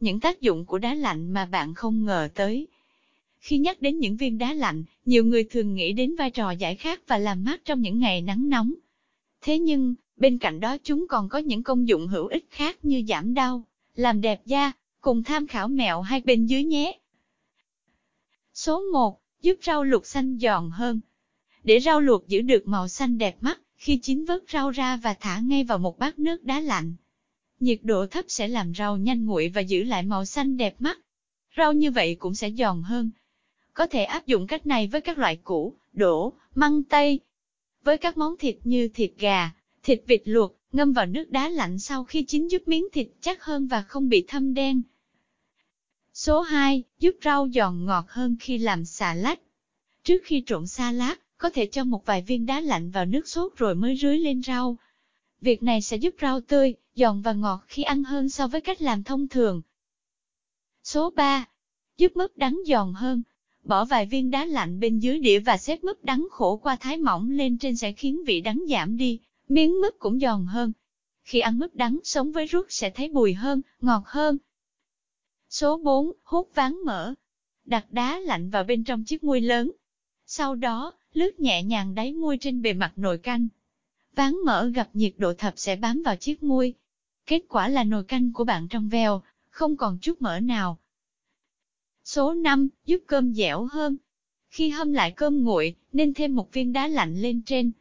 Những tác dụng của đá lạnh mà bạn không ngờ tới. Khi nhắc đến những viên đá lạnh, nhiều người thường nghĩ đến vai trò giải khát và làm mát trong những ngày nắng nóng. Thế nhưng, bên cạnh đó chúng còn có những công dụng hữu ích khác như giảm đau, làm đẹp da, cùng tham khảo mẹo hai bên dưới nhé. Số 1. Giúp rau luộc xanh giòn hơn. Để rau luộc giữ được màu xanh đẹp mắt, khi chín vớt rau ra và thả ngay vào một bát nước đá lạnh nhiệt độ thấp sẽ làm rau nhanh nguội và giữ lại màu xanh đẹp mắt. Rau như vậy cũng sẽ giòn hơn. Có thể áp dụng cách này với các loại củ, đổ, măng tây. Với các món thịt như thịt gà, thịt vịt luộc, ngâm vào nước đá lạnh sau khi chín giúp miếng thịt chắc hơn và không bị thâm đen. Số 2. Giúp rau giòn ngọt hơn khi làm xà lách. Trước khi trộn xà lách, có thể cho một vài viên đá lạnh vào nước sốt rồi mới rưới lên rau. Việc này sẽ giúp rau tươi, giòn và ngọt khi ăn hơn so với cách làm thông thường. Số 3. Giúp mứt đắng giòn hơn. Bỏ vài viên đá lạnh bên dưới đĩa và xếp mứt đắng khổ qua thái mỏng lên trên sẽ khiến vị đắng giảm đi, miếng mứt cũng giòn hơn. Khi ăn mứt đắng sống với ruốc sẽ thấy bùi hơn, ngọt hơn. Số 4. Hút ván mỡ. Đặt đá lạnh vào bên trong chiếc muôi lớn. Sau đó, lướt nhẹ nhàng đáy muôi trên bề mặt nồi canh. Ván mỡ gặp nhiệt độ thấp sẽ bám vào chiếc muôi, Kết quả là nồi canh của bạn trong veo, không còn chút mỡ nào. Số 5. Giúp cơm dẻo hơn. Khi hâm lại cơm nguội, nên thêm một viên đá lạnh lên trên.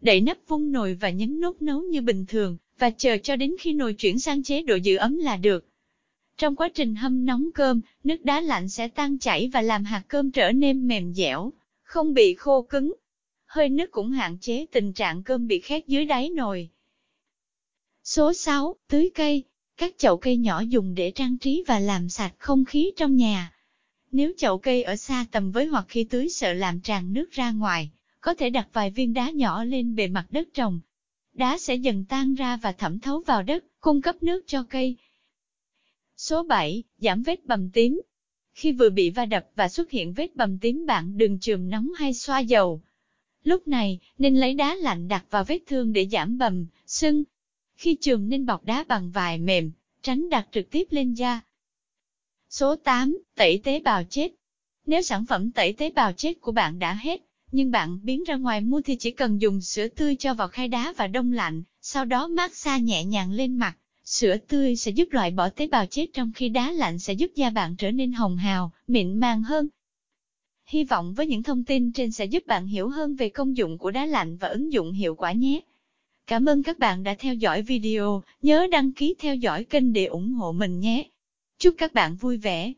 Đậy nắp vung nồi và nhấn nút nấu như bình thường, và chờ cho đến khi nồi chuyển sang chế độ giữ ấm là được. Trong quá trình hâm nóng cơm, nước đá lạnh sẽ tan chảy và làm hạt cơm trở nên mềm dẻo, không bị khô cứng. Hơi nước cũng hạn chế tình trạng cơm bị khét dưới đáy nồi. Số 6, tưới cây, các chậu cây nhỏ dùng để trang trí và làm sạch không khí trong nhà. Nếu chậu cây ở xa tầm với hoặc khi tưới sợ làm tràn nước ra ngoài, có thể đặt vài viên đá nhỏ lên bề mặt đất trồng. Đá sẽ dần tan ra và thẩm thấu vào đất, cung cấp nước cho cây. Số 7, giảm vết bầm tím. Khi vừa bị va đập và xuất hiện vết bầm tím bạn đừng chườm nóng hay xoa dầu. Lúc này, nên lấy đá lạnh đặt vào vết thương để giảm bầm, sưng, khi trường nên bọc đá bằng vài mềm, tránh đặt trực tiếp lên da. Số 8. Tẩy tế bào chết Nếu sản phẩm tẩy tế bào chết của bạn đã hết, nhưng bạn biến ra ngoài mua thì chỉ cần dùng sữa tươi cho vào khay đá và đông lạnh, sau đó mát xa nhẹ nhàng lên mặt. Sữa tươi sẽ giúp loại bỏ tế bào chết trong khi đá lạnh sẽ giúp da bạn trở nên hồng hào, mịn màng hơn. Hy vọng với những thông tin trên sẽ giúp bạn hiểu hơn về công dụng của đá lạnh và ứng dụng hiệu quả nhé. Cảm ơn các bạn đã theo dõi video, nhớ đăng ký theo dõi kênh để ủng hộ mình nhé. Chúc các bạn vui vẻ.